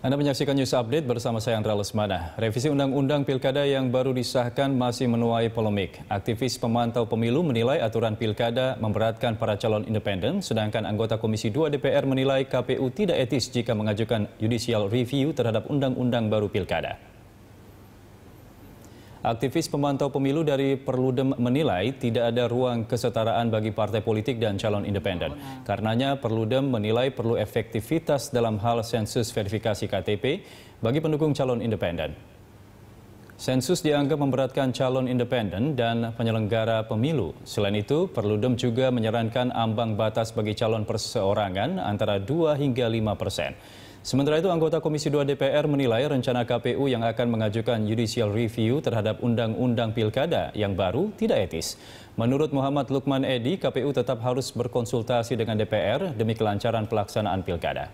Anda menyaksikan news update bersama saya Andra Lesmana. Revisi Undang-Undang Pilkada yang baru disahkan masih menuai polemik. Aktivis pemantau pemilu menilai aturan pilkada memberatkan para calon independen, sedangkan anggota Komisi 2 DPR menilai KPU tidak etis jika mengajukan judicial review terhadap Undang-Undang baru pilkada. Aktivis pemantau pemilu dari Perludem menilai tidak ada ruang kesetaraan bagi partai politik dan calon independen. Karenanya Perludem menilai perlu efektivitas dalam hal sensus verifikasi KTP bagi pendukung calon independen. Sensus dianggap memberatkan calon independen dan penyelenggara pemilu. Selain itu, Perludem juga menyarankan ambang batas bagi calon perseorangan antara 2 hingga 5 persen. Sementara itu, anggota Komisi 2 DPR menilai rencana KPU yang akan mengajukan judicial review terhadap Undang-Undang Pilkada yang baru tidak etis. Menurut Muhammad Lukman Edi, KPU tetap harus berkonsultasi dengan DPR demi kelancaran pelaksanaan pilkada.